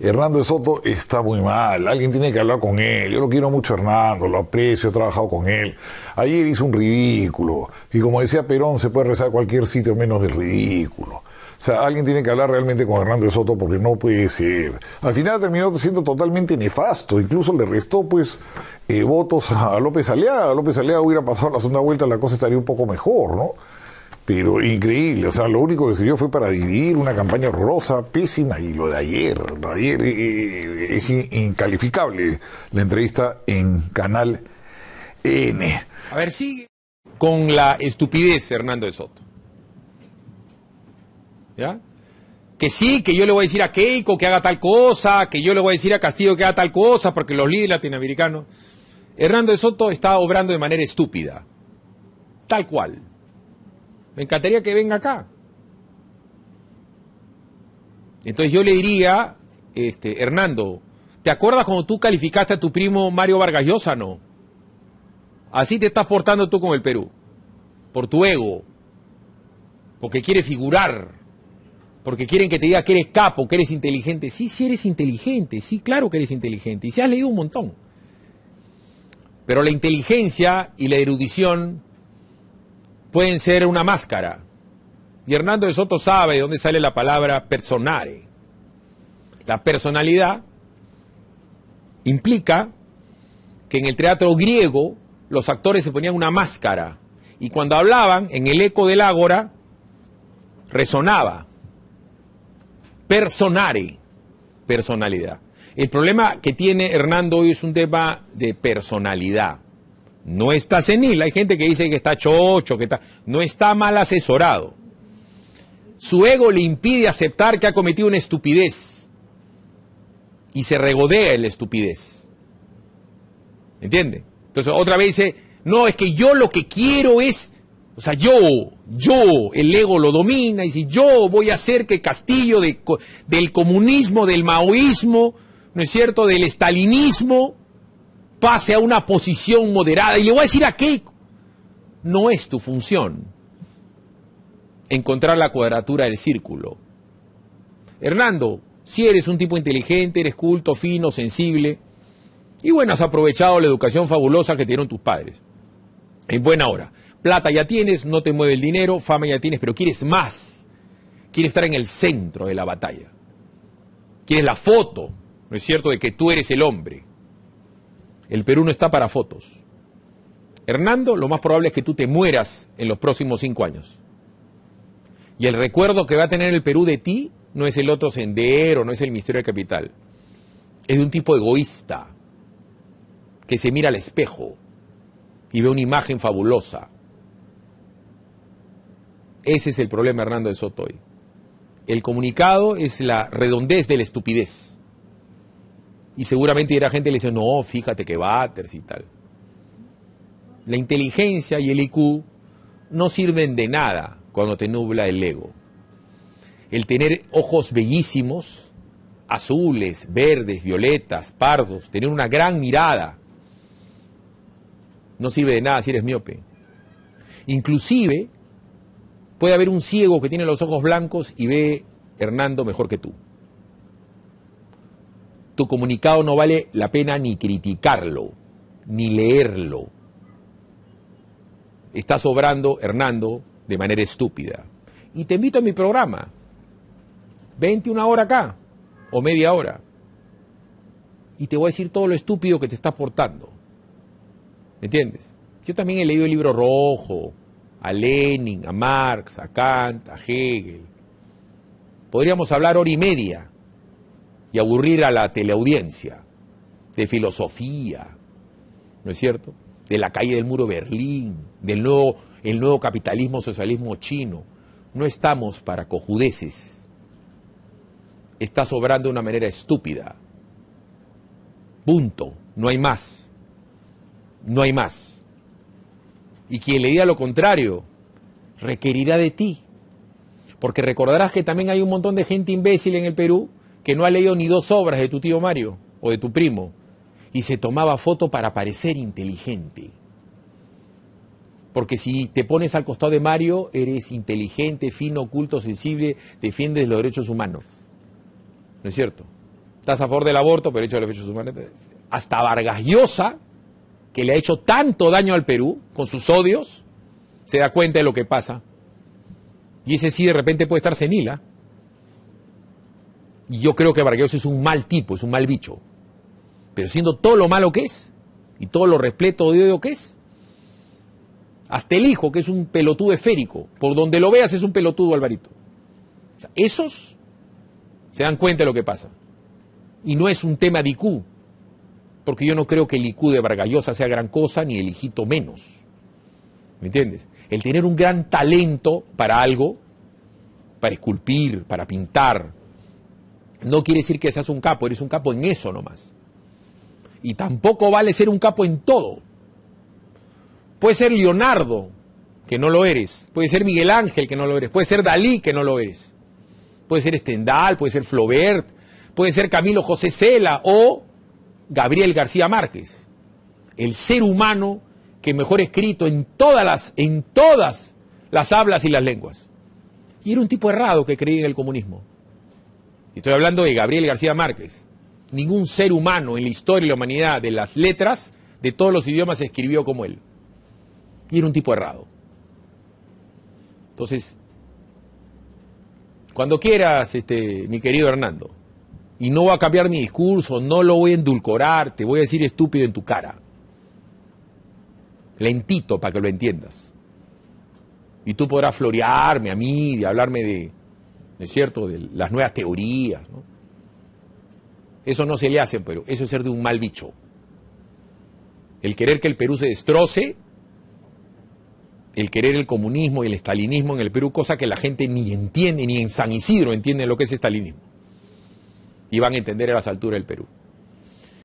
Hernando de Soto está muy mal, alguien tiene que hablar con él. Yo lo quiero mucho, a Hernando, lo aprecio, he trabajado con él. Ayer hizo un ridículo, y como decía Perón, se puede rezar cualquier sitio menos de ridículo. O sea, alguien tiene que hablar realmente con Hernando de Soto porque no puede ser. Al final terminó siendo totalmente nefasto, incluso le restó pues eh, votos a López Aleaga. López Aleaga hubiera pasado la segunda vuelta, la cosa estaría un poco mejor, ¿no? pero increíble. O sea, lo único que sirvió fue para dividir una campaña rosa pésima, y lo de ayer, de ayer eh, eh, es incalificable la entrevista en Canal N. A ver, sigue con la estupidez, Hernando de Soto. ¿Ya? Que sí, que yo le voy a decir a Keiko que haga tal cosa, que yo le voy a decir a Castillo que haga tal cosa, porque los líderes latinoamericanos. Hernando de Soto está obrando de manera estúpida. Tal cual. Me encantaría que venga acá. Entonces yo le diría, este, Hernando, ¿te acuerdas cuando tú calificaste a tu primo Mario Vargas Llosa, no? Así te estás portando tú con el Perú. Por tu ego. Porque quieres figurar. Porque quieren que te diga que eres capo, que eres inteligente. Sí, sí eres inteligente. Sí, claro que eres inteligente. Y se has leído un montón. Pero la inteligencia y la erudición pueden ser una máscara. Y Hernando de Soto sabe de dónde sale la palabra personare. La personalidad implica que en el teatro griego los actores se ponían una máscara y cuando hablaban en el eco del ágora resonaba personare, personalidad. El problema que tiene Hernando hoy es un tema de personalidad. No está senil. Hay gente que dice que está chocho, que está. No está mal asesorado. Su ego le impide aceptar que ha cometido una estupidez. Y se regodea en la estupidez. ¿Entiende? Entonces otra vez dice, no, es que yo lo que quiero es, o sea, yo, yo, el ego lo domina y si yo voy a hacer que Castillo del comunismo, del maoísmo, ¿no es cierto?, del estalinismo, pase a una posición moderada. Y le voy a decir a qué no es tu función encontrar la cuadratura del círculo. Hernando, si eres un tipo inteligente, eres culto, fino, sensible, y bueno, has aprovechado la educación fabulosa que te dieron tus padres. En buena hora. Plata ya tienes, no te mueve el dinero, fama ya tienes, pero quieres más. Quieres estar en el centro de la batalla. Quieres la foto, ¿no es cierto?, de que tú eres el hombre. El Perú no está para fotos. Hernando, lo más probable es que tú te mueras en los próximos cinco años. Y el recuerdo que va a tener el Perú de ti no es el otro sendero, no es el misterio de capital. Es de un tipo egoísta que se mira al espejo y ve una imagen fabulosa. Ese es el problema, Hernando de Sotoy. El comunicado es la redondez de la estupidez. Y seguramente era gente que le dice, no, fíjate que Batters y tal. La inteligencia y el IQ no sirven de nada cuando te nubla el ego. El tener ojos bellísimos, azules, verdes, violetas, pardos, tener una gran mirada, no sirve de nada si eres miope. Inclusive puede haber un ciego que tiene los ojos blancos y ve Hernando mejor que tú tu comunicado no vale la pena ni criticarlo, ni leerlo. Estás sobrando Hernando, de manera estúpida. Y te invito a mi programa. una hora acá, o media hora. Y te voy a decir todo lo estúpido que te estás portando. ¿Me entiendes? Yo también he leído el libro rojo, a Lenin, a Marx, a Kant, a Hegel. Podríamos hablar hora y media y aburrir a la teleaudiencia de filosofía, ¿no es cierto? De la calle del muro Berlín, del nuevo, nuevo capitalismo, socialismo chino. No estamos para cojudeces. Está sobrando de una manera estúpida. Punto. No hay más. No hay más. Y quien le diga lo contrario, requerirá de ti. Porque recordarás que también hay un montón de gente imbécil en el Perú que no ha leído ni dos obras de tu tío Mario o de tu primo y se tomaba foto para parecer inteligente. Porque si te pones al costado de Mario, eres inteligente, fino, oculto, sensible, defiendes los derechos humanos. ¿No es cierto? Estás a favor del aborto, pero hecho de los derechos humanos. Hasta Vargas Llosa, que le ha hecho tanto daño al Perú con sus odios, se da cuenta de lo que pasa. Y ese sí de repente puede estar senila. ¿ah? Y yo creo que Vargas es un mal tipo, es un mal bicho. Pero siendo todo lo malo que es, y todo lo repleto de odio que es, hasta el hijo, que es un pelotudo esférico, por donde lo veas es un pelotudo, Alvarito. esos se dan cuenta de lo que pasa. Y no es un tema de IQ, porque yo no creo que el IQ de Vargallosa sea gran cosa, ni el hijito menos. ¿Me entiendes? El tener un gran talento para algo, para esculpir, para pintar, no quiere decir que seas un capo, eres un capo en eso nomás. Y tampoco vale ser un capo en todo. Puede ser Leonardo, que no lo eres. Puede ser Miguel Ángel, que no lo eres. Puede ser Dalí, que no lo eres. Puede ser Stendhal, puede ser Flaubert, puede ser Camilo José Cela o Gabriel García Márquez. El ser humano que mejor escrito en todas las, en todas las hablas y las lenguas. Y era un tipo errado que creía en el comunismo. Y estoy hablando de Gabriel García Márquez. Ningún ser humano en la historia de la humanidad de las letras, de todos los idiomas, escribió como él. Y era un tipo errado. Entonces, cuando quieras, este, mi querido Hernando, y no voy a cambiar mi discurso, no lo voy a endulcorar, te voy a decir estúpido en tu cara. Lentito para que lo entiendas. Y tú podrás florearme a mí y hablarme de ¿no es cierto?, de las nuevas teorías. Eso no se le hace, pero eso es ser de un mal bicho. El querer que el Perú se destroce, el querer el comunismo y el estalinismo en el Perú, cosa que la gente ni entiende, ni en San Isidro entiende lo que es estalinismo. Y van a entender a las alturas del Perú.